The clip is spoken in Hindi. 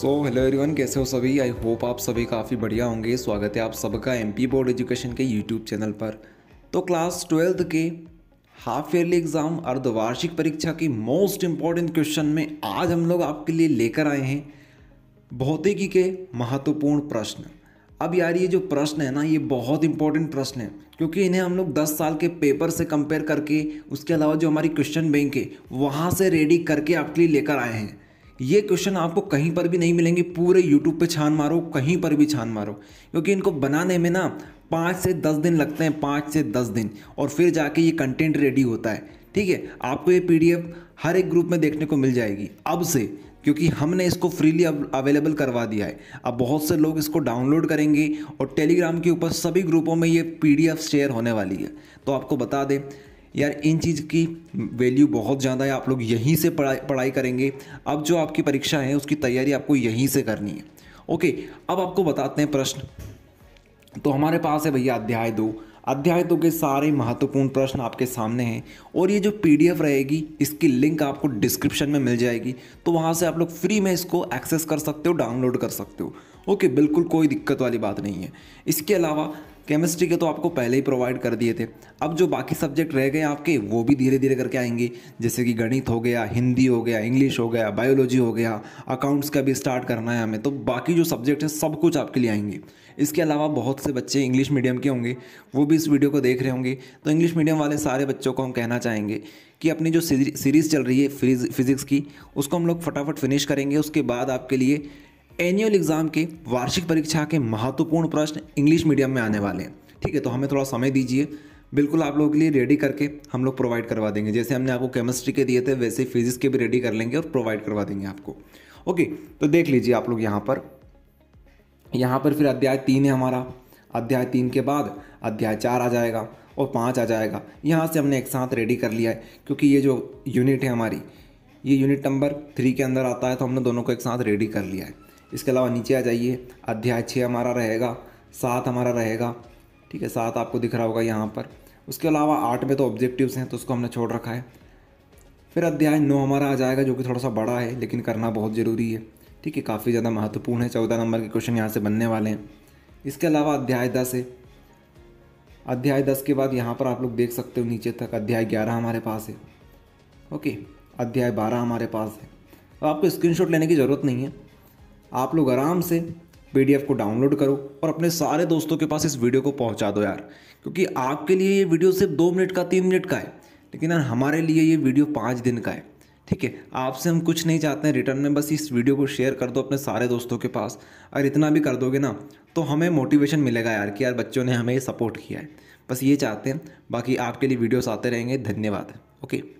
सो हेलो एवरीवन कैसे हो सभी आई होप आप सभी काफ़ी बढ़िया होंगे स्वागत है आप सबका एम पी बोर्ड एजुकेशन के यूट्यूब चैनल पर तो क्लास ट्वेल्थ के हाफ ईयरली एग्ज़ाम अर्धवार्षिक परीक्षा की मोस्ट इम्पॉर्टेंट क्वेश्चन में आज हम लोग आपके लिए लेकर आए हैं भौतिकी के महत्वपूर्ण प्रश्न अब यार ये जो प्रश्न है ना ये बहुत इंपॉर्टेंट प्रश्न है क्योंकि इन्हें हम लोग 10 साल के पेपर से कंपेयर करके उसके अलावा जो हमारी क्वेश्चन बैंक है वहाँ से रेडी करके आपके लिए लेकर आए हैं ये क्वेश्चन आपको कहीं पर भी नहीं मिलेंगे पूरे यूट्यूब पे छान मारो कहीं पर भी छान मारो क्योंकि इनको बनाने में ना पाँच से दस दिन लगते हैं पाँच से दस दिन और फिर जाके ये कंटेंट रेडी होता है ठीक है आपको ये पीडीएफ हर एक ग्रुप में देखने को मिल जाएगी अब से क्योंकि हमने इसको फ्रीली अवेलेबल करवा दिया है अब बहुत से लोग इसको डाउनलोड करेंगे और टेलीग्राम के ऊपर सभी ग्रुपों में ये पीडीएफ शेयर होने वाली है तो आपको बता दें यार इन चीज़ की वैल्यू बहुत ज़्यादा है आप लोग यहीं से पढ़ाई पढ़ाई करेंगे अब जो आपकी परीक्षा है उसकी तैयारी आपको यहीं से करनी है ओके अब आपको बताते हैं प्रश्न तो हमारे पास है भैया अध्याय दो अध्याय दो के सारे महत्वपूर्ण प्रश्न आपके सामने हैं और ये जो पी रहेगी इसकी लिंक आपको डिस्क्रिप्शन में मिल जाएगी तो वहाँ से आप लोग फ्री में इसको एक्सेस कर सकते हो डाउनलोड कर सकते हो ओके बिल्कुल कोई दिक्कत वाली बात नहीं है इसके अलावा केमिस्ट्री के तो आपको पहले ही प्रोवाइड कर दिए थे अब जो बाकी सब्जेक्ट रह गए आपके वो भी धीरे धीरे करके आएंगे जैसे कि गणित हो गया हिंदी हो गया इंग्लिश हो गया बायोलॉजी हो गया अकाउंट्स का भी स्टार्ट करना है हमें तो बाकी जो सब्जेक्ट हैं सब कुछ आपके लिए आएंगे इसके अलावा बहुत से बच्चे इंग्लिश मीडियम के होंगे वो भी इस वीडियो को देख रहे होंगे तो इंग्लिश मीडियम वाले सारे बच्चों को हम कहना चाहेंगे कि अपनी जो सीरीज़ चल रही है फिज़िक्स की उसको हम लोग फटाफट फिनिश करेंगे उसके बाद आपके लिए एनुअल एग्ज़ाम के वार्षिक परीक्षा के महत्वपूर्ण प्रश्न इंग्लिश मीडियम में आने वाले हैं ठीक है तो हमें थोड़ा समय दीजिए बिल्कुल आप लोगों के लिए रेडी करके हम लोग प्रोवाइड करवा देंगे जैसे हमने आपको केमिस्ट्री के दिए थे वैसे फिजिक्स के भी रेडी कर लेंगे और प्रोवाइड करवा देंगे आपको ओके तो देख लीजिए आप लोग यहाँ पर यहाँ पर फिर अध्याय तीन है हमारा अध्याय तीन के बाद अध्याय चार आ जाएगा और पाँच आ जाएगा यहाँ से हमने एक साथ रेडी कर लिया है क्योंकि ये जो यूनिट है हमारी ये यूनिट नंबर थ्री के अंदर आता है तो हमने दोनों को एक साथ रेडी कर लिया है इसके अलावा नीचे आ जाइए अध्याय छः हमारा रहेगा सात हमारा रहेगा ठीक है सात आपको दिख रहा होगा यहाँ पर उसके अलावा आठ में तो ऑब्जेक्टिव्स हैं तो उसको हमने छोड़ रखा है फिर अध्याय नौ हमारा आ जाएगा जो कि थोड़ा सा बड़ा है लेकिन करना बहुत ज़रूरी है ठीक है काफ़ी ज़्यादा महत्वपूर्ण है चौदह नंबर के क्वेश्चन यहाँ से बनने वाले हैं इसके अलावा अध्याय दस है अध्याय दस के बाद यहाँ पर आप लोग देख सकते हो नीचे तक अध्याय ग्यारह हमारे पास है ओके अध्याय बारह हमारे पास है अब आपको स्क्रीनशॉट लेने की ज़रूरत नहीं है आप लोग आराम से पी को डाउनलोड करो और अपने सारे दोस्तों के पास इस वीडियो को पहुंचा दो यार क्योंकि आपके लिए ये वीडियो सिर्फ दो मिनट का तीन मिनट का है लेकिन यार हमारे लिए ये वीडियो पाँच दिन का है ठीक है आपसे हम कुछ नहीं चाहते हैं रिटर्न में बस इस वीडियो को शेयर कर दो अपने सारे दोस्तों के पास अगर इतना भी कर दोगे ना तो हमें मोटिवेशन मिलेगा यार कि यार बच्चों ने हमें सपोर्ट किया है बस ये चाहते हैं बाकी आपके लिए वीडियोस आते रहेंगे धन्यवाद ओके